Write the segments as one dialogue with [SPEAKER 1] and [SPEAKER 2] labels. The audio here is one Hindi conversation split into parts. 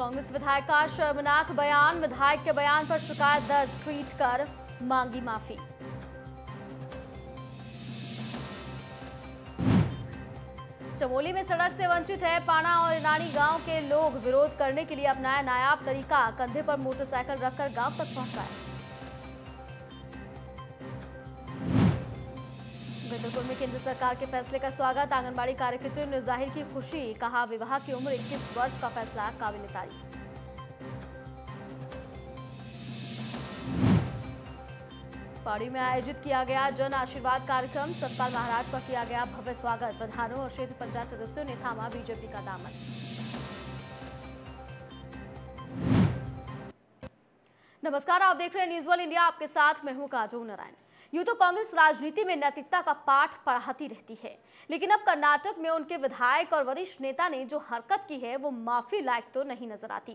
[SPEAKER 1] कांग्रेस विधायक का शर्मनाक बयान विधायक के बयान पर शिकायत दर्ज ट्वीट कर मांगी माफी चमोली में सड़क से वंचित है पाना और इनानी गांव के लोग विरोध करने के लिए अपनाया नायाब तरीका कंधे पर मोटरसाइकिल रखकर गांव तक पहुंचाया सरकार के फैसले का स्वागत आंगनबाड़ी कार्यकर्ताओं ने जाहिर की खुशी कहा विवाह की उम्र 21 वर्ष का फैसला काबिल तारीफ पौड़ी में आयोजित किया गया जन आशीर्वाद कार्यक्रम सतपाल महाराज का किया गया भव्य स्वागत प्रधानों और क्षेत्र पंचायत सदस्यों ने थामा बीजेपी का दामन नमस्कार आप देख रहे हैं न्यूज वन इंडिया आपके साथ मैं हूं काजू नारायण यूं तो कांग्रेस राजनीति में नैतिकता का पाठ पढ़ाती रहती है लेकिन अब कर्नाटक में उनके विधायक और वरिष्ठ नेता ने जो हरकत की है वो माफी लायक तो नहीं नजर आती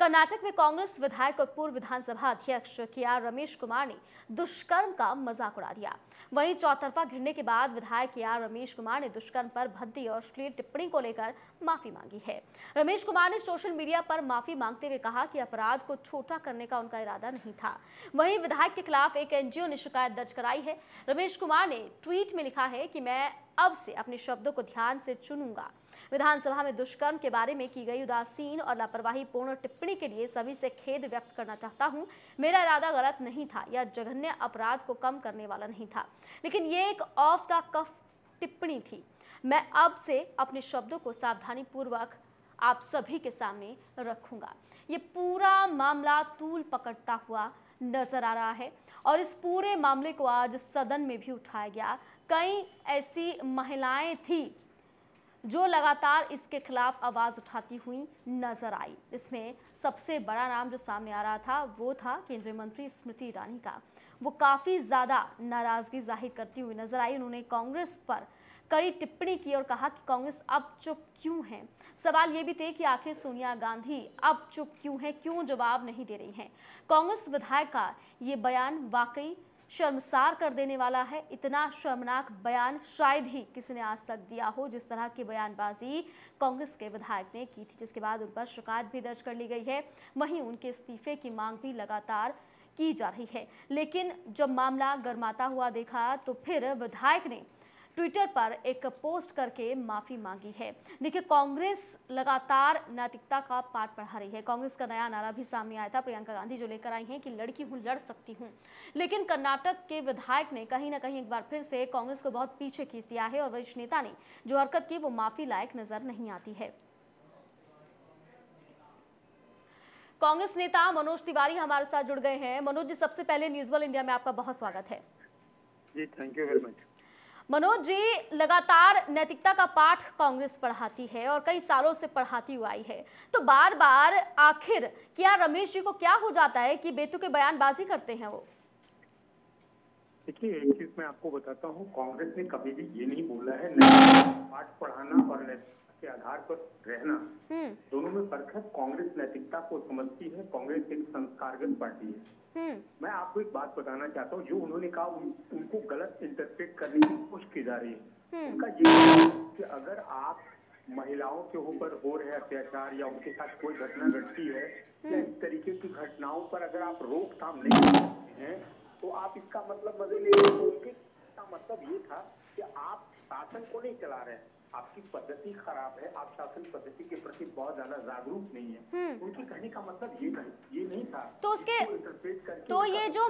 [SPEAKER 1] कर्नाटक में कांग्रेस विधायक और पूर्व विधानसभा अध्यक्ष के आर रमेश कुमार ने दुष्कर्म का मजाक उड़ा दिया वहीं चौतरफा घिरने के बाद विधायक के आर रमेश कुमार ने दुष्कर्म पर भद्दी और अश्लील टिप्पणी को लेकर माफी मांगी है रमेश कुमार ने सोशल मीडिया पर माफी मांगते हुए कहा कि अपराध को छोटा करने का उनका इरादा नहीं था वहीं विधायक के खिलाफ एक एनजीओ ने शिकायत दर्ज कराई है रमेश कुमार ने ट्वीट में लिखा है कि मैं अब से अपने शब्दों को ध्यान से चुनूंगा विधानसभा में दुष्कर्म के बारे में की गई उदासीन और लापरवाही पूर्ण टिप्पणी के लिए सभी से खेद व्यक्त करना चाहता हूं मेरा इरादा गलत नहीं था या जघन्य अपराध को कम करने वाला नहीं था लेकिन ये एक ऑफ द कफ टिप्पणी थी मैं अब से अपने शब्दों को सावधानी पूर्वक आप सभी के सामने रखूंगा ये पूरा मामला तूल पकड़ता हुआ नजर आ रहा है और इस पूरे मामले को आज सदन में भी उठाया गया कई ऐसी महिलाएं थी जो लगातार इसके खिलाफ आवाज़ उठाती हुई नजर आई इसमें सबसे बड़ा नाम जो सामने आ रहा था वो था केंद्रीय मंत्री स्मृति ईरानी का वो काफ़ी ज़्यादा नाराज़गी जाहिर करती हुई नजर आई उन्होंने कांग्रेस पर कड़ी टिप्पणी की और कहा कि कांग्रेस अब चुप क्यों है सवाल ये भी थे कि आखिर सोनिया गांधी अब चुप क्यों है क्यों जवाब नहीं दे रही हैं कांग्रेस विधायक का ये बयान वाकई शर्मसार कर देने वाला है इतना शर्मनाक बयान शायद ही किसी ने आज तक दिया हो जिस तरह की बयानबाजी कांग्रेस के विधायक ने की थी जिसके बाद उन पर शिकायत भी दर्ज कर ली गई है वहीं उनके इस्तीफे की मांग भी लगातार की जा रही है लेकिन जब मामला गर्माता हुआ देखा तो फिर विधायक ने ट्विटर पर एक पोस्ट करके माफ़ी मांगी है देखिए कांग्रेस लगातार नैतिकता का पाठ पढ़ा रही है कांग्रेस का नया नारा भी सामने आया था प्रियंका गांधी जो लेकर आई हैं कि लड़की हूँ लड़ सकती हूँ लेकिन कर्नाटक के विधायक ने कहीं ना कहीं एक बार फिर से कांग्रेस को बहुत पीछे खींच दिया है और वरिष्ठ नेता ने जो हरकत की वो माफ़ी लायक नज़र नहीं आती है कांग्रेस नेता मनोज तिवारी हमारे साथ जुड़ गए हैं मनोज जी सबसे पहले न्यूज वर्ल्ड इंडिया में आपका बहुत स्वागत है
[SPEAKER 2] जी thank you very much
[SPEAKER 1] Manoj ji लगातार नैतिकता का पाठ कांग्रेस पढ़ाती है और कई सालों से पढ़ाती हुई आई है तो बार बार आखिर क्या रमेश जी को क्या हो जाता है कि बेतु के बयानबाजी करते हैं वो
[SPEAKER 2] देखिए एक चीज मैं आपको बताता हूँ कांग्रेस ने कभी भी ये नहीं बोला है पाठ पढ़ाना और के आधार पर रहना हम्म। दोनों में फर्क है कांग्रेस नैतिकता को समझती है कांग्रेस एक संस्कारगत पार्टी है हम्म। मैं आपको एक बात बताना चाहता हूँ जो उन्होंने कहा उन, उनको गलत इंटरप्रेट करने की कोशिश की जा रही है हम्म। उनका ये कि अगर आप महिलाओं के ऊपर हो रहे अत्याचार या उनके साथ कोई घटना घटती है या इस तरीके की घटनाओं पर अगर आप रोकथाम नहीं करते हैं तो आप इसका मतलब मजे ले रहे हो उनके मतलब ये था कि आप शासन को नहीं चला रहे हैं आपकी पद्धति खराब है आप शासन पद्धति के प्रति बहुत ज्यादा जागरूक नहीं है हम्म। उनके कहने का मतलब ये नहीं ये नहीं था तो उसके
[SPEAKER 3] तो
[SPEAKER 1] ये जो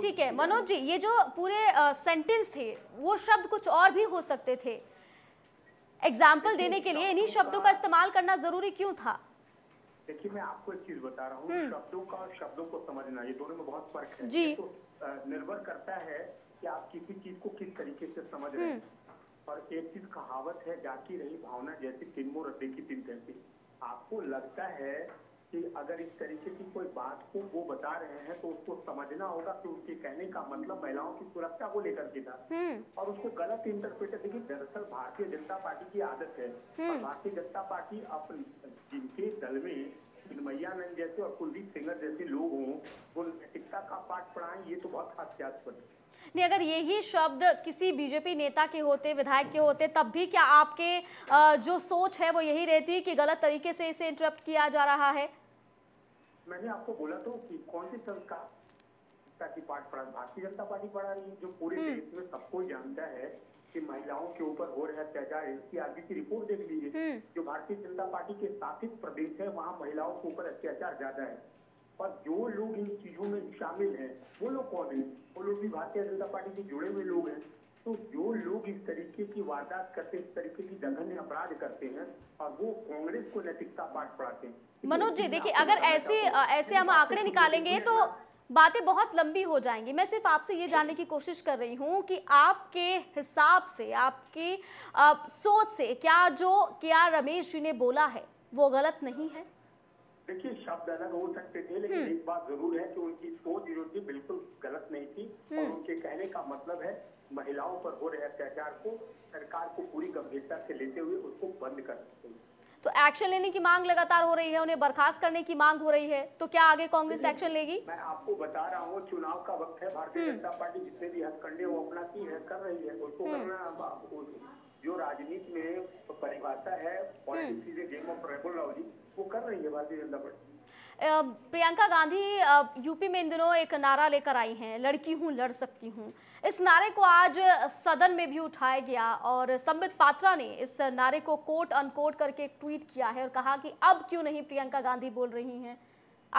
[SPEAKER 1] ठीक है मनोज जी ये जो पूरे सेंटेंस थे वो शब्द कुछ और भी हो सकते थे एग्जाम्पल देने के लिए इन्हीं शब्दों का इस्तेमाल करना जरूरी क्यों था
[SPEAKER 2] देखिए मैं आपको एक चीज बता रहा हूँ हम्म। शब्दों का और शब्दों को समझना ये दोनों में बहुत फर्क है जी तो निर्भर करता है कि आप किसी चीज को किस तरीके से समझ रहे हैं हम्म। और एक चीज कहावत है जाती रही भावना जैसी तिमो रद्दे की तिम जैसी आपको लगता है कि अगर इस तरीके की कोई बात को वो बता रहे हैं तो उसको समझना होगा कि उसके कहने का मतलब महिलाओं की सुरक्षा को लेकर के था हम्म। और उसको गलत इंटरप्रेट देखिए दरअसल भारतीय जनता पार्टी की आदत है हम्म। भारतीय जनता पार्टी अपने जिनके दल में चिन्मैयानंद जैसे और कुलदीप सिंगर जैसे लोग हों वो नैतिकता का पाठ पढ़ाएं ये तो बहुत हास्यास्पद है
[SPEAKER 1] नहीं अगर यही शब्द किसी बीजेपी नेता के होते विधायक के होते तब भी क्या आपके जो सोच है वो यही रहती कि गलत तरीके से इसे इंटरप्ट किया जा रहा है
[SPEAKER 2] मैंने आपको बोला तो कि कौन सी संस्कार की पाठ पढ़ा भारतीय जनता पार्टी पढ़ा रही है जो पूरे हम्म। देश में सबको जानता है कि महिलाओं के ऊपर हो रहे अत्याचार इसकी आगे की रिपोर्ट देख लीजिए हम्म। जो भारतीय जनता पार्टी के शासित प्रदेश है वहाँ महिलाओं के ऊपर अत्याचार ज्यादा है और जो लोग इन चीजों में शामिल हैं वो लोग कौन है वो लोग भी भारतीय जनता पार्टी से जुड़े हुए लोग हैं तो जो लोग इस तरीके की वारदात करते इस तरीके की दंगन अपराध करते हैं और वो कांग्रेस को नैतिकता पाठ पढ़ाते हैं
[SPEAKER 1] मनोज जी देखिए अगर ऐसे ऐसे हम आंकड़े निकालेंगे तो बातें बहुत लंबी हो जाएंगी मैं सिर्फ आपसे ये जानने की कोशिश कर रही हूँ कि आपके हिसाब से आपकी आप सोच से क्या जो क्या रमेश जी ने बोला है वो गलत नहीं है
[SPEAKER 2] देखिए शब्द अलग हो सकते थे लेकिन हम्म। एक बात जरूर है कि उनकी सोच विरोधी बिल्कुल गलत नहीं थी और हम्म। उनके कहने का मतलब है महिलाओं पर हो रहे अत्याचार को सरकार को पूरी गंभीरता से लेते हुए उसको बंद कर सकते
[SPEAKER 1] तो एक्शन लेने की मांग लगातार हो रही है उन्हें बर्खास्त करने की मांग हो रही है तो क्या आगे कांग्रेस एक्शन लेगी मैं आपको
[SPEAKER 2] बता रहा हूँ चुनाव का वक्त है भारतीय हम्म। जनता पार्टी जितने भी हथकंडे वो अपना की है कर रही है उसको करना जो राजनीति में परिभाषा है गेम ऑफ रेबोलॉजी वो कर रही है भारतीय जनता
[SPEAKER 1] पार्टी प्रियंका गांधी यूपी में इन दिनों एक नारा लेकर आई हैं लड़की हूँ लड़ सकती हूँ इस नारे को आज सदन में भी उठाया गया और संबित पात्रा ने इस नारे को कोट अनकोट करके ट्वीट किया है और कहा कि अब क्यों नहीं प्रियंका गांधी बोल रही हैं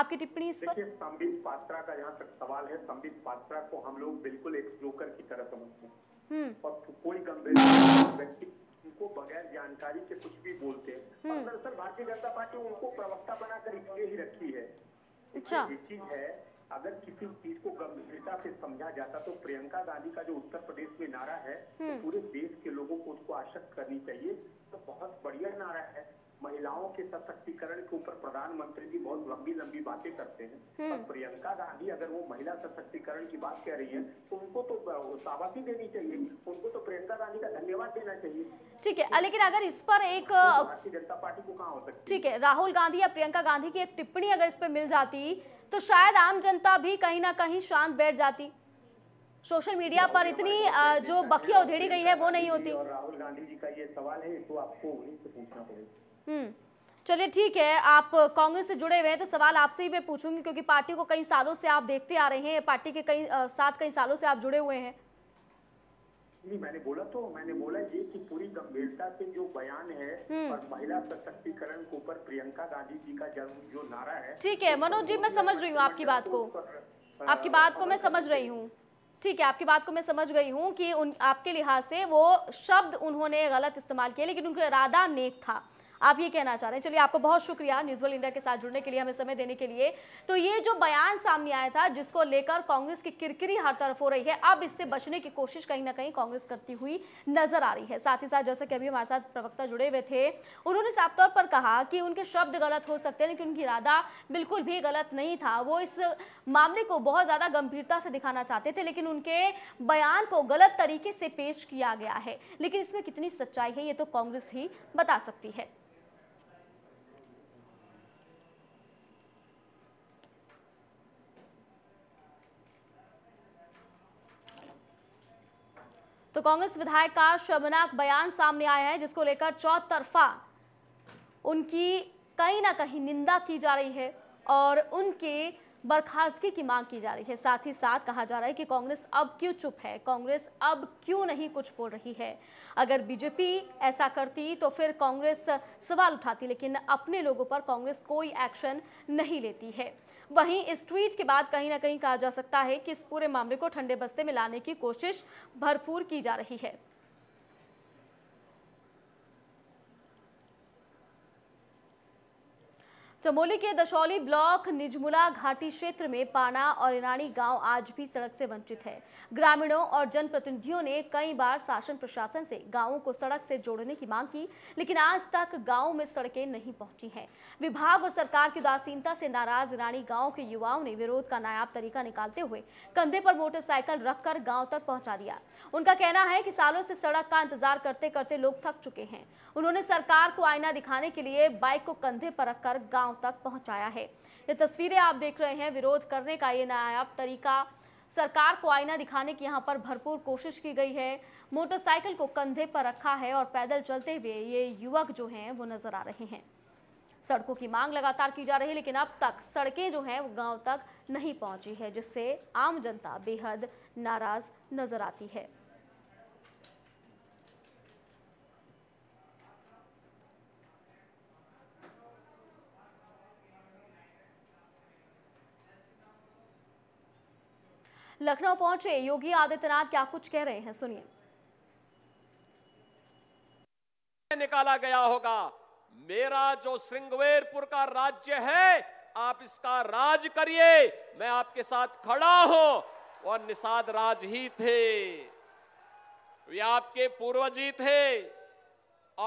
[SPEAKER 1] आपकी टिप्पणी इस पर
[SPEAKER 2] संबित पात्रा का यहाँ तक सवाल है संबित पात्रा को हम लोग बिल्कुल एक जोकर की तरह समझते हैं हम्म। तो कोई गंभीर व्यक्ति उनको बगैर जानकारी के कुछ भी बोलते हैं हम्म। दरअसल भारतीय जनता पार्टी उनको प्रवक्ता बनाकर इसलिए ही रखी है अच्छा ये चीज है अगर किसी चीज को गंभीरता से समझा जाता तो प्रियंका गांधी का जो उत्तर प्रदेश में नारा है तो हम्म। पूरे देश के लोगों को उसको आशक्त करनी चाहिए तो बहुत बढ़िया नारा है महिलाओं के सशक्तिकरण के ऊपर प्रधानमंत्री जी बहुत लंबी लंबी बातें करते हैं और हम्म। प्रियंका गांधी अगर वो महिला सशक्तिकरण की बात कह रही है तो उनको तो शाबाशी देनी चाहिए उनको तो प्रियंका
[SPEAKER 1] गांधी का धन्यवाद देना चाहिए ठीक है लेकिन अगर इस पर एक भारतीय
[SPEAKER 2] जनता पार्टी को कहा हो सकती
[SPEAKER 1] ठीक है राहुल गांधी या प्रियंका गांधी की एक टिप्पणी अगर इस पर मिल जाती तो शायद आम जनता भी कहीं ना कहीं शांत बैठ जाती सोशल मीडिया पर इतनी जो बखिया उधेड़ी गई है वो नहीं होती और
[SPEAKER 2] राहुल गांधी जी का ये सवाल है इसको आपको उन्हीं से पूछना पड़ेगा
[SPEAKER 1] हम्म। चलिए ठीक है आप कांग्रेस से जुड़े हुए हैं तो सवाल आपसे ही मैं पूछूंगी क्योंकि पार्टी को कई सालों से आप देखते आ रहे हैं पार्टी के कई साथ कई सालों से आप जुड़े हुए हैं
[SPEAKER 2] नहीं मैंने बोला तो मैंने बोला ये कि पूरी गंभीरता से जो बयान है हम्म। और महिला सशक्तिकरण के ऊपर प्रियंका गांधी जी का जन्म जो नारा है ठीक है मनोज जी मैं समझ
[SPEAKER 1] रही हूँ आपकी तो बात को आपकी बात को मैं समझ रही हूँ ठीक है आपकी बात को मैं समझ गई हूँ कि उन आपके लिहाज से वो शब्द उन्होंने गलत इस्तेमाल किया लेकिन उनका इरादा नेक था आप ये कहना चाह रहे हैं चलिए आपको बहुत शुक्रिया न्यूज वर्ल्ड इंडिया के साथ जुड़ने के लिए हमें समय देने के लिए तो ये जो बयान सामने आया था जिसको लेकर कांग्रेस की किरकिरी हर तरफ हो रही है अब इससे बचने की कोशिश कहीं ना कहीं कांग्रेस करती हुई नजर आ रही है साथ ही साथ जैसे कि अभी हमारे साथ प्रवक्ता जुड़े हुए थे उन्होंने साफ तौर पर कहा कि उनके शब्द गलत हो सकते हैं लेकिन उनकी इरादा बिल्कुल भी गलत नहीं था वो इस मामले को बहुत ज़्यादा गंभीरता से दिखाना चाहते थे लेकिन उनके बयान को गलत तरीके से पेश किया गया है लेकिन इसमें कितनी सच्चाई है ये तो कांग्रेस ही बता सकती है तो कांग्रेस विधायक का शर्मनाक बयान सामने आया है जिसको लेकर चौतरफा उनकी कहीं ना कहीं निंदा की जा रही है और उनके बर्खास्तगी की मांग की जा रही है साथ ही साथ कहा जा रहा है कि कांग्रेस अब क्यों चुप है कांग्रेस अब क्यों नहीं कुछ बोल रही है अगर बीजेपी ऐसा करती तो फिर कांग्रेस सवाल उठाती लेकिन अपने लोगों पर कांग्रेस कोई एक्शन नहीं लेती है वहीं इस ट्वीट के बाद कहीं ना कहीं कहा जा सकता है कि इस पूरे मामले को ठंडे बस्ते में लाने की कोशिश भरपूर की जा रही है चमोली के दशौली ब्लॉक निजमुला घाटी क्षेत्र में पाना और इनानी गांव आज भी सड़क से वंचित है ग्रामीणों और जनप्रतिनिधियों ने कई बार शासन प्रशासन से गांवों को सड़क से जोड़ने की मांग की लेकिन आज तक गांव में सड़कें नहीं पहुंची हैं विभाग और सरकार की उदासीनता से नाराज इनानी गाँव के युवाओं ने विरोध का नायाब तरीका निकालते हुए कंधे पर मोटरसाइकिल रखकर गाँव तक पहुँचा दिया उनका कहना है कि सालों से सड़क का इंतजार करते करते लोग थक चुके हैं उन्होंने सरकार को आईना दिखाने के लिए बाइक को कंधे पर रखकर गाँव महिलाओं तक पहुंचाया है ये तस्वीरें आप देख रहे हैं विरोध करने का ये नायाब तरीका सरकार को आईना दिखाने की यहाँ पर भरपूर कोशिश की गई है मोटरसाइकिल को कंधे पर रखा है और पैदल चलते हुए ये युवक जो हैं वो नजर आ रहे हैं सड़कों की मांग लगातार की जा रही है लेकिन अब तक सड़कें जो हैं वो गांव तक नहीं पहुंची है जिससे आम जनता बेहद नाराज नजर आती है लखनऊ पहुंचे योगी आदित्यनाथ क्या कुछ कह रहे हैं सुनिए
[SPEAKER 4] निकाला गया होगा मेरा जो श्रृंगवेरपुर का राज्य है आप इसका राज करिए मैं आपके साथ खड़ा हूं और निषाद राज ही थे वे आपके पूर्वज ही थे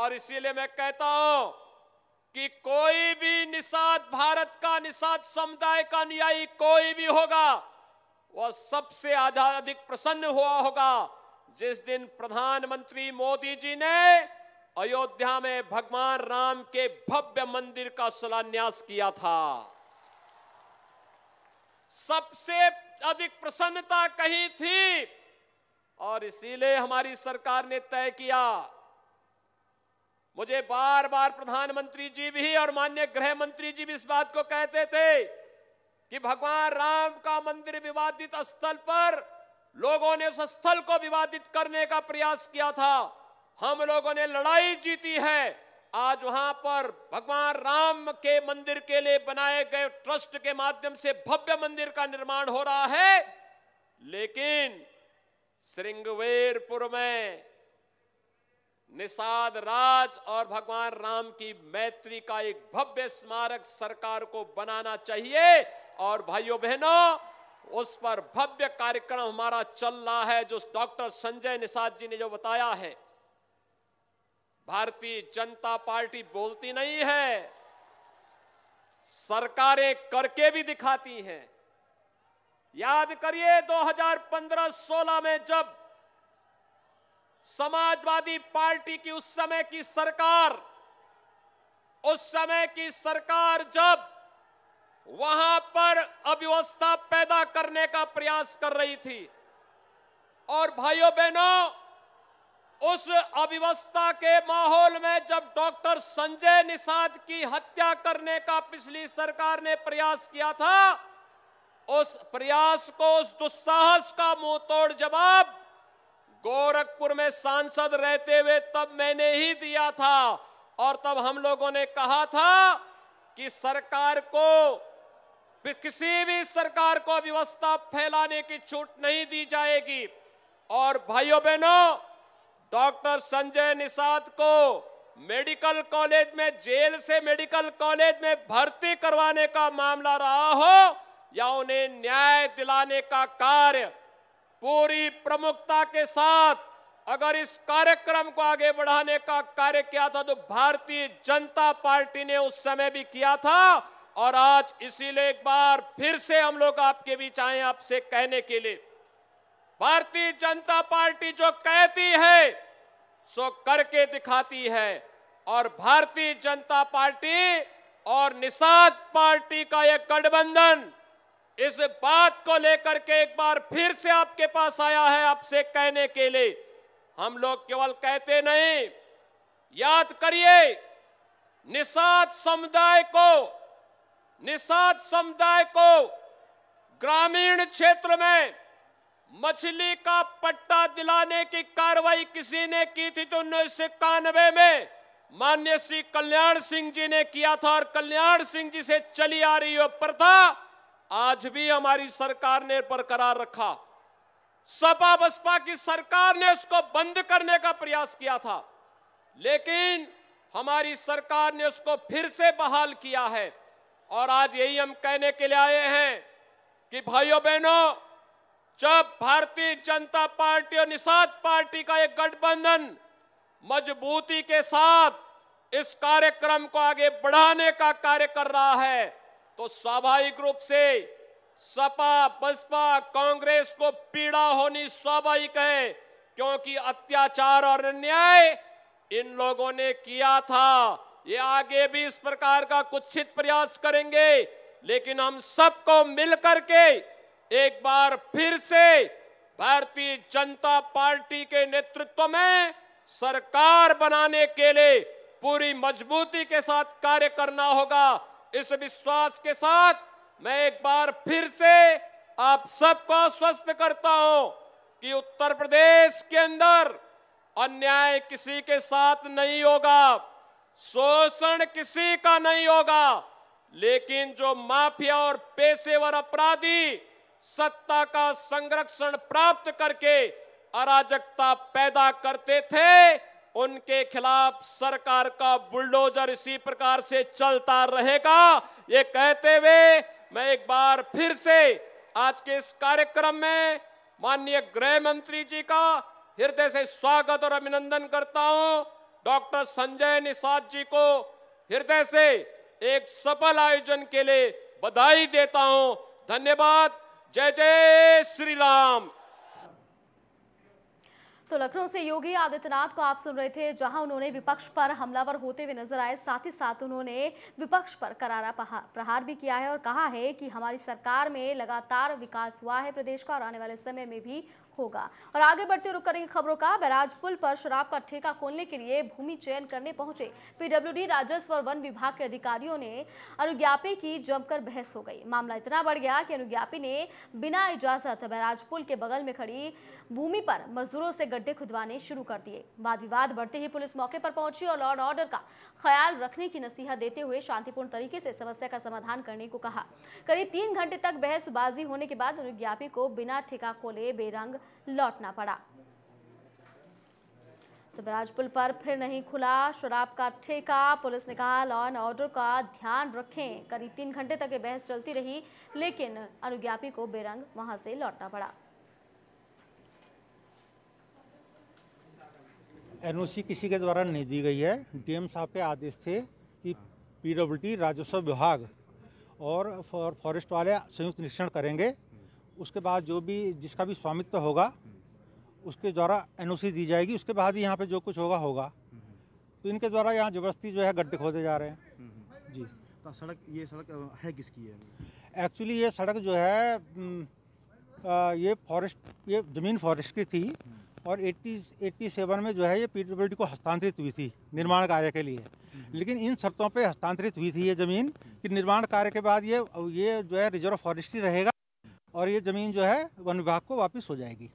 [SPEAKER 4] और इसीलिए मैं कहता हूं कि कोई भी निषाद भारत का निषाद समुदाय का अनुयायी कोई भी होगा वह सबसे आधा अधिक प्रसन्न हुआ होगा जिस दिन प्रधानमंत्री मोदी जी ने अयोध्या में भगवान राम के भव्य मंदिर का शिलान्यास किया था सबसे अधिक प्रसन्नता कही थी और इसीलिए हमारी सरकार ने तय किया मुझे बार बार प्रधानमंत्री जी भी और मान्य गृह मंत्री जी भी इस बात को कहते थे कि भगवान राम का मंदिर विवादित स्थल पर लोगों ने उस स्थल को विवादित करने का प्रयास किया था हम लोगों ने लड़ाई जीती है आज वहां पर भगवान राम के मंदिर के लिए बनाए गए ट्रस्ट के माध्यम से भव्य मंदिर का निर्माण हो रहा है लेकिन श्रृंगवेरपुर में निषाद राज और भगवान राम की मैत्री का एक भव्य स्मारक सरकार को बनाना चाहिए और भाइयों बहनों उस पर भव्य कार्यक्रम हमारा चल रहा है जो डॉक्टर संजय निषाद जी ने जो बताया है भारतीय जनता पार्टी बोलती नहीं है सरकारें करके भी दिखाती हैं याद करिए 2015-16 में जब समाजवादी पार्टी की उस समय की सरकार उस समय की सरकार जब वहां पर अव्यवस्था पैदा करने का प्रयास कर रही थी और भाइयों बहनों उस अव्यवस्था के माहौल में जब डॉक्टर संजय निषाद की हत्या करने का पिछली सरकार ने प्रयास किया था उस प्रयास को उस दुस्साहस का मुंह तोड़ जवाब गोरखपुर में सांसद रहते हुए तब मैंने ही दिया था और तब हम लोगों ने कहा था कि सरकार को किसी भी सरकार को व्यवस्था फैलाने की छूट नहीं दी जाएगी और भाइयों बहनों डॉक्टर संजय निषाद को मेडिकल कॉलेज में जेल से मेडिकल कॉलेज में भर्ती करवाने का मामला रहा हो या उन्हें न्याय दिलाने का कार्य पूरी प्रमुखता के साथ अगर इस कार्यक्रम को आगे बढ़ाने का कार्य किया था तो भारतीय जनता पार्टी ने उस समय भी किया था और आज इसीलिए एक बार फिर से हम लोग आपके बीच आए आपसे कहने के लिए भारतीय जनता पार्टी जो कहती है सो करके दिखाती है और भारतीय जनता पार्टी और निषाद पार्टी का यह गठबंधन इस बात को लेकर के एक बार फिर से आपके पास आया है आपसे कहने के लिए हम लोग केवल कहते नहीं याद करिए निषाद समुदाय को निषाद समुदाय को ग्रामीण क्षेत्र में मछली का पट्टा दिलाने की कार्रवाई किसी ने की थी तो उन्नीस सौ इक्यानवे में मान्य श्री कल्याण सिंह जी ने किया था और कल्याण सिंह जी से चली आ रही है प्रथा आज भी हमारी सरकार ने बरकरार रखा सपा बसपा की सरकार ने उसको बंद करने का प्रयास किया था लेकिन हमारी सरकार ने उसको फिर से बहाल किया है और आज यही हम कहने के लिए आए हैं कि भाइयों बहनों जब भारतीय जनता पार्टी और निषाद पार्टी का एक गठबंधन मजबूती के साथ इस कार्यक्रम को आगे बढ़ाने का कार्य कर रहा है तो स्वाभाविक रूप से सपा बसपा कांग्रेस को पीड़ा होनी स्वाभाविक है क्योंकि अत्याचार और अन्याय इन लोगों ने किया था ये आगे भी इस प्रकार का कुछित प्रयास करेंगे लेकिन हम सबको मिलकर के एक बार फिर से भारतीय जनता पार्टी के नेतृत्व में सरकार बनाने के लिए पूरी मजबूती के साथ कार्य करना होगा इस विश्वास के साथ मैं एक बार फिर से आप सबको आश्वस्त करता हूं कि उत्तर प्रदेश के अंदर अन्याय किसी के साथ नहीं होगा शोषण किसी का नहीं होगा लेकिन जो माफिया और पेशेवर अपराधी सत्ता का संरक्षण प्राप्त करके अराजकता पैदा करते थे उनके खिलाफ सरकार का बुलडोजर इसी प्रकार से चलता रहेगा ये कहते हुए मैं एक बार फिर से आज के इस कार्यक्रम में माननीय गृह मंत्री जी का हृदय से स्वागत और अभिनंदन करता हूं डॉक्टर संजय निषाद जी को हृदय से एक सफल आयोजन के लिए बधाई देता हूं धन्यवाद जय जय श्री राम
[SPEAKER 1] तो लखनऊ से योगी आदित्यनाथ को आप सुन रहे थे जहां उन्होंने विपक्ष पर हमलावर होते हुए नजर आए साथ ही साथ उन्होंने विपक्ष पर करारा प्रहार भी किया है और कहा है कि हमारी सरकार में लगातार विकास हुआ है प्रदेश का और आने वाले समय में भी होगा और आगे बढ़ते रुक करेंगे खबरों का बैराज पुल पर शराब का ठेका खोलने के लिए भूमि चयन करने पहुंचे पीडब्ल्यू राजस्व और वन विभाग के अधिकारियों ने अनुज्ञापी की जमकर बहस हो गई मामला इतना बढ़ गया कि अनुज्ञापी ने बिना इजाजत बैराज पुल के बगल में खड़ी भूमि पर मजदूरों से गड्ढे खुदवाने शुरू कर दिए वाद विवाद बढ़ते ही पुलिस मौके पर पहुंची और लॉ एंड ऑर्डर का ख्याल रखने की नसीहत देते हुए शांतिपूर्ण तरीके से समस्या का समाधान करने को कहा करीब तीन घंटे तक बहसबाजी होने के बाद अनुज्ञापी को बिना ठेका खोले बेरंग लौटना पड़ा तो बराज पर फिर नहीं खुला शराब का ठेका पुलिस ने कहा लॉ एंड ऑर्डर का ध्यान रखें करीब तीन घंटे तक ये बहस चलती रही लेकिन अनुज्ञापी को बेरंग वहां से लौटना पड़ा
[SPEAKER 2] एनओसी किसी के द्वारा नहीं दी गई है डीएम साहब के आदेश थे कि पीडब्ल्यूडी राजस्व विभाग और फॉरेस्ट वाले संयुक्त निरीक्षण करेंगे उसके बाद जो भी जिसका भी स्वामित्व होगा उसके द्वारा एनओसी दी जाएगी उसके बाद ही यहाँ पे जो कुछ होगा होगा तो इनके द्वारा यहाँ ज़बरदस्ती जो है गड्ढे खोदे जा रहे हैं जी
[SPEAKER 3] तो सड़क ये सड़क है किसकी है
[SPEAKER 2] एक्चुअली ये सड़क जो है ये फॉरेस्ट ये ज़मीन फॉरेस्ट की थी और 80 सेवन में जो है ये पीडब्ल्यूडी को हस्तांतरित हुई थी निर्माण कार्य के लिए लेकिन इन शर्तों पे हस्तांतरित हुई थी ये ज़मीन कि निर्माण कार्य के बाद ये ये जो है रिजर्व फॉरेस्ट ही रहेगा और ये ज़मीन जो है वन विभाग को वापस हो जाएगी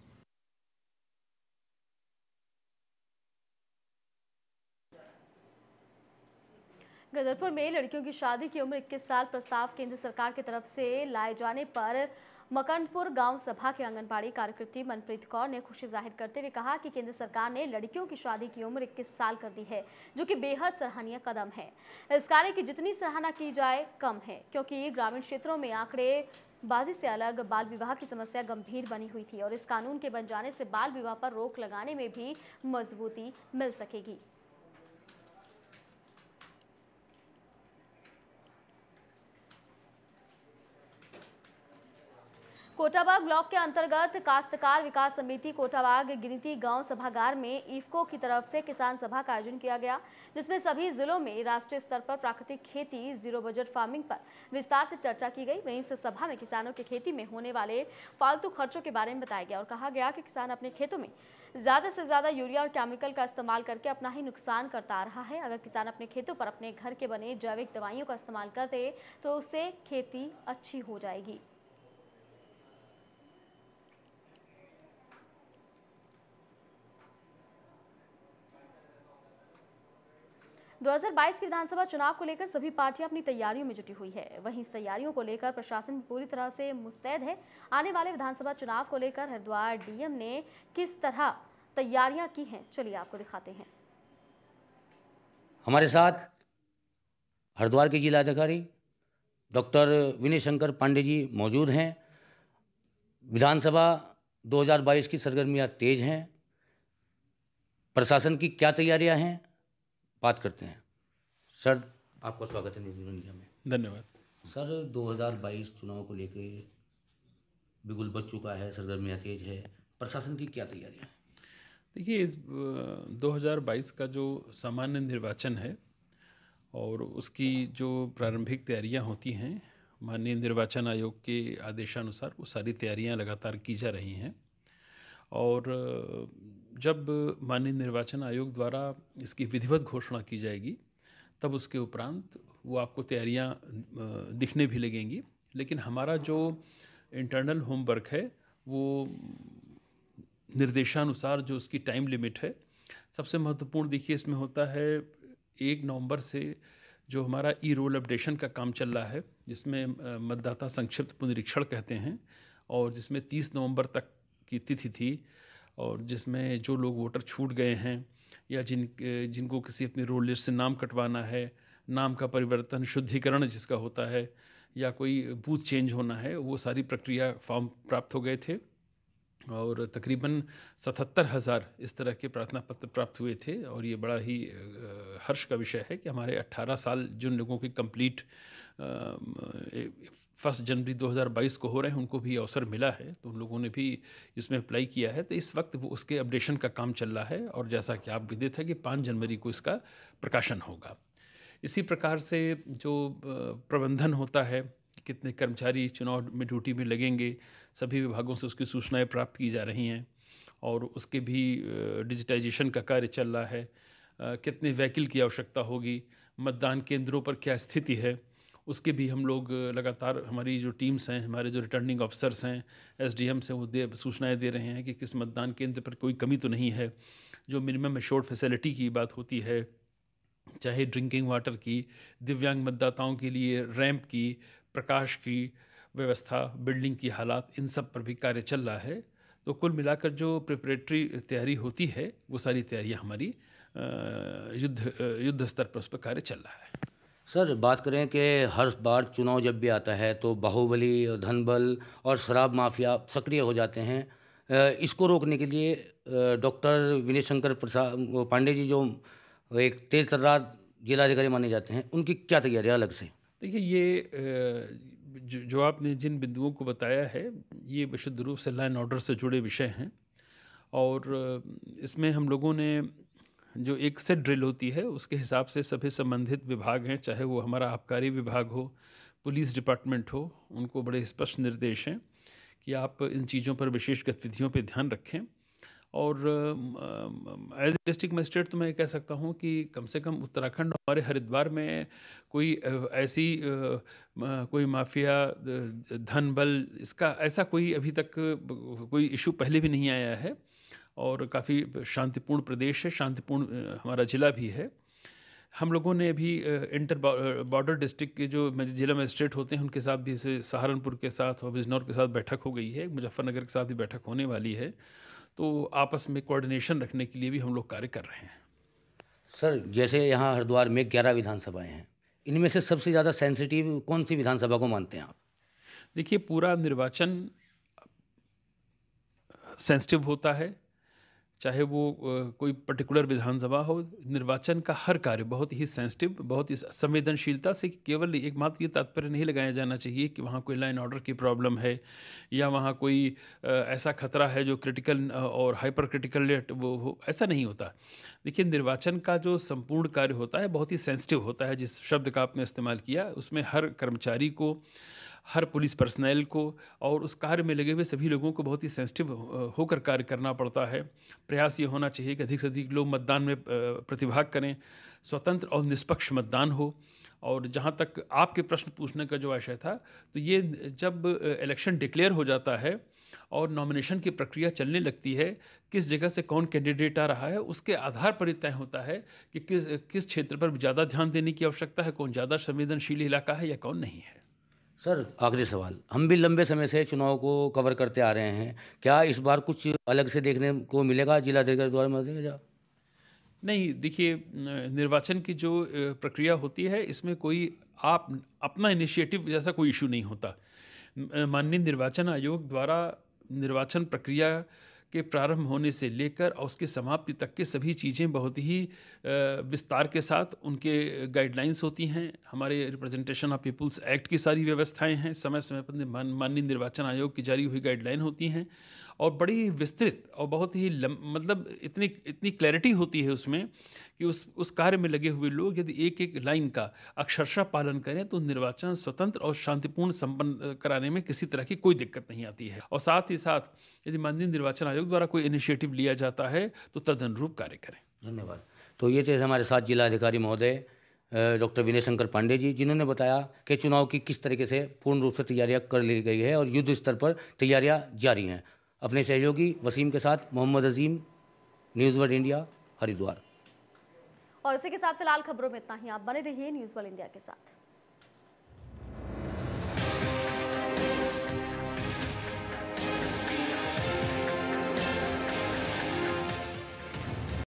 [SPEAKER 1] गदरपुर में लड़कियों की शादी की उम्र 21 साल प्रस्ताव केंद्र सरकार की तरफ से लाए जाने पर मकनपुर गांव सभा के आंगनबाड़ी कार्यकर्ती मनप्रीत कौर ने खुशी जाहिर करते हुए कहा कि केंद्र सरकार ने लड़कियों की शादी की उम्र 21 साल कर दी है जो कि बेहद सराहनीय कदम है इस कार्य की जितनी सराहना की जाए कम है क्योंकि ग्रामीण क्षेत्रों में आंकड़े बाजी से अलग बाल विवाह की समस्या गंभीर बनी हुई थी और इस कानून के बन जाने से बाल विवाह पर रोक लगाने में भी मजबूती मिल सकेगी कोटाबाग ब्लॉक के अंतर्गत काश्तकार विकास समिति कोटाबाग गिनती गांव सभागार में इफको की तरफ से किसान सभा का आयोजन किया गया जिसमें सभी जिलों में राष्ट्रीय स्तर पर प्राकृतिक खेती जीरो बजट फार्मिंग पर विस्तार से चर्चा की गई वहीं इस सभा में किसानों के खेती में होने वाले फालतू खर्चों के बारे में बताया गया और कहा गया कि किसान अपने खेतों में ज़्यादा से ज़्यादा यूरिया और केमिकल का इस्तेमाल करके अपना ही नुकसान करता आ रहा है अगर किसान अपने खेतों पर अपने घर के बने जैविक दवाइयों का इस्तेमाल करते तो उससे खेती अच्छी हो जाएगी 2022 के विधानसभा चुनाव को लेकर सभी पार्टियां अपनी तैयारियों में जुटी हुई है वहीं इस तैयारियों को लेकर प्रशासन पूरी तरह से मुस्तैद है आने वाले विधानसभा चुनाव को लेकर हरिद्वार डीएम ने किस तरह तैयारियां की हैं चलिए आपको दिखाते हैं
[SPEAKER 3] हमारे साथ हरिद्वार के जिलाधिकारी डॉक्टर विनय शंकर पांडे जी मौजूद हैं विधानसभा 2022 की सरगर्मियां तेज हैं प्रशासन की क्या तैयारियां हैं बात करते हैं सर आपका स्वागत है न्यूज इंडिया में धन्यवाद सर 2022 चुनाव को लेकर बिगुल बच चुका है सरगर्मियाँ तेज है प्रशासन की क्या तैयारियाँ
[SPEAKER 5] देखिए इस 2022 का जो सामान्य निर्वाचन है और उसकी जो प्रारंभिक तैयारियां होती हैं माननीय निर्वाचन आयोग के आदेशानुसार वो सारी तैयारियां लगातार की जा रही हैं और जब माननीय निर्वाचन आयोग द्वारा इसकी विधिवत घोषणा की जाएगी तब उसके उपरांत वो आपको तैयारियां दिखने भी लगेंगी लेकिन हमारा जो इंटरनल होमवर्क है वो निर्देशानुसार जो उसकी टाइम लिमिट है सबसे महत्वपूर्ण देखिए इसमें होता है एक नवंबर से जो हमारा ई रोल अपडेशन का काम चल रहा है जिसमें मतदाता संक्षिप्त पुनरीक्षण कहते हैं और जिसमें 30 नवंबर तक की तिथि थी और जिसमें जो लोग वोटर छूट गए हैं या जिन जिनको किसी अपनी रोल लिस्ट से नाम कटवाना है नाम का परिवर्तन शुद्धिकरण जिसका होता है या कोई बूथ चेंज होना है वो सारी प्रक्रिया फॉर्म प्राप्त हो गए थे और तकरीबन सतहत्तर हज़ार इस तरह के प्रार्थना पत्र प्राप्त हुए थे और ये बड़ा ही हर्ष का विषय है कि हमारे 18 साल जिन लोगों की कंप्लीट फर्स्ट जनवरी 2022 को हो रहे हैं उनको भी अवसर मिला है तो उन लोगों ने भी इसमें अप्लाई किया है तो इस वक्त वो उसके अपडेशन का काम चल रहा है और जैसा कि आप विदित है कि पाँच जनवरी को इसका प्रकाशन होगा इसी प्रकार से जो प्रबंधन होता है कितने कर्मचारी चुनाव में ड्यूटी में लगेंगे सभी विभागों से उसकी सूचनाएँ प्राप्त की जा रही हैं और उसके भी डिजिटाइजेशन का कार्य चल रहा है कितने व्हीकल की आवश्यकता होगी मतदान केंद्रों पर क्या स्थिति है उसके भी हम लोग लगातार हमारी जो टीम्स हैं हमारे जो रिटर्निंग ऑफिसर्स हैं एस डी एम से वो दे सूचनाएँ दे रहे हैं कि किस मतदान केंद्र पर कोई कमी तो नहीं है जो मिनिमम शोर्ट फैसिलिटी की बात होती है चाहे ड्रिंकिंग वाटर की दिव्यांग मतदाताओं के लिए रैंप की प्रकाश की व्यवस्था बिल्डिंग की हालात इन सब पर भी कार्य चल रहा है तो कुल मिलाकर जो प्रिपरेटरी तैयारी होती है वो सारी तैयारियाँ हमारी
[SPEAKER 3] युद्ध युद्ध स्तर पर उस पर कार्य चल रहा है सर बात करें कि हर बार चुनाव जब भी आता है तो बाहुबली धनबल और शराब माफिया सक्रिय हो जाते हैं इसको रोकने के लिए डॉक्टर विनय शंकर प्रसाद पांडे जी जो एक तेज तर्रार जिलाधिकारी माने जाते हैं उनकी क्या तैयारियाँ अलग से
[SPEAKER 5] देखिए ये जो आपने जिन बिंदुओं को बताया है ये विशुद्ध रूप से लाइन ऑर्डर से जुड़े विषय हैं और इसमें हम लोगों ने जो एक सेट ड्रिल होती है उसके हिसाब से सभी संबंधित विभाग हैं चाहे वो हमारा आबकारी विभाग हो पुलिस डिपार्टमेंट हो उनको बड़े स्पष्ट निर्देश हैं कि आप इन चीज़ों पर विशेष गतिविधियों पर ध्यान रखें और एज डिस्ट्रिक्ट मजिस्ट्रेट तो मैं कह सकता हूँ कि कम से कम उत्तराखंड हमारे हरिद्वार में कोई ऐसी कोई माफिया धन बल इसका ऐसा कोई अभी तक कोई इशू पहले भी नहीं आया है और काफ़ी शांतिपूर्ण प्रदेश है शांतिपूर्ण हमारा ज़िला भी है हम लोगों ने अभी इंटर बॉर्डर डिस्ट्रिक्ट के जो जिला मजिस्ट्रेट होते हैं उनके साथ भी इसे सहारनपुर के साथ और बिजनौर के साथ बैठक हो गई है मुजफ्फरनगर के साथ भी बैठक होने वाली है तो आपस में कोऑर्डिनेशन रखने के लिए भी हम लोग कार्य कर रहे हैं
[SPEAKER 3] सर जैसे यहाँ हरिद्वार में ग्यारह विधानसभाएँ हैं इनमें से सबसे ज़्यादा सेंसिटिव कौन सी विधानसभा को मानते हैं आप देखिए पूरा निर्वाचन
[SPEAKER 5] सेंसिटिव होता है चाहे वो कोई पर्टिकुलर विधानसभा हो निर्वाचन का हर कार्य बहुत ही सेंसिटिव बहुत ही संवेदनशीलता से केवल एक मात्र ये तात्पर्य नहीं लगाया जाना चाहिए कि वहाँ कोई लाइन ऑर्डर की प्रॉब्लम है या वहाँ कोई ऐसा खतरा है जो क्रिटिकल और हाइपर क्रिटिकल वो हो ऐसा नहीं होता देखिए निर्वाचन का जो संपूर्ण कार्य होता है बहुत ही सेंसिटिव होता है जिस शब्द का आपने इस्तेमाल किया उसमें हर कर्मचारी को हर पुलिस पर्सनल को और उस कार्य में लगे हुए सभी लोगों को बहुत ही सेंसिटिव होकर कार्य करना पड़ता है प्रयास ये होना चाहिए कि अधिक से अधिक लोग मतदान में प्रतिभाग करें स्वतंत्र और निष्पक्ष मतदान हो और जहाँ तक आपके प्रश्न पूछने का जो आशय था तो ये जब इलेक्शन डिक्लेयर हो जाता है और नॉमिनेशन की प्रक्रिया चलने लगती है किस जगह से कौन कैंडिडेट आ रहा है उसके आधार पर तय होता है कि किस किस क्षेत्र पर ज़्यादा ध्यान देने की आवश्यकता है कौन ज़्यादा संवेदनशील इलाका है या कौन नहीं है
[SPEAKER 3] सर आखिरी सवाल हम भी लंबे समय से चुनाव को कवर करते आ रहे हैं क्या इस बार कुछ अलग से देखने को मिलेगा जिला अधिकारी द्वारा मिलेगा
[SPEAKER 5] नहीं देखिए निर्वाचन की जो प्रक्रिया होती है इसमें कोई आप अपना इनिशिएटिव जैसा कोई इशू नहीं होता माननीय निर्वाचन आयोग द्वारा निर्वाचन प्रक्रिया के प्रारंभ होने से लेकर और उसके समाप्ति तक के सभी चीज़ें बहुत ही विस्तार के साथ उनके गाइडलाइंस होती हैं हमारे रिप्रेजेंटेशन ऑफ पीपुल्स एक्ट की सारी व्यवस्थाएं हैं समय समय पर माननीय निर्वाचन आयोग की जारी हुई गाइडलाइन होती हैं और बड़ी ही विस्तृत और बहुत ही लम मतलब इतनी इतनी क्लैरिटी होती है उसमें कि उस उस कार्य में लगे हुए लोग यदि एक एक लाइन का अक्षरशा पालन करें तो निर्वाचन स्वतंत्र और शांतिपूर्ण संपन्न कराने में किसी तरह की कोई दिक्कत नहीं आती है और साथ ही साथ यदि माननीय निर्वाचन आयोग द्वारा कोई इनिशिएटिव लिया जाता है तो तद अनुरूप कार्य करें
[SPEAKER 3] धन्यवाद तो ये थे हमारे साथ जिला अधिकारी महोदय डॉक्टर विनय शंकर पांडे जी जिन्होंने बताया कि चुनाव की किस तरीके से पूर्ण रूप से तैयारियां कर ली गई है और युद्ध स्तर पर तैयारियां जारी हैं अपने सहयोगी वसीम के साथ Mohammad Azeem news world India Haridwar
[SPEAKER 1] और इसी के साथ फिलहाल खबरों में इतना ही आप बने रहिए न्यूज़ वर्ल्ड इंडिया के साथ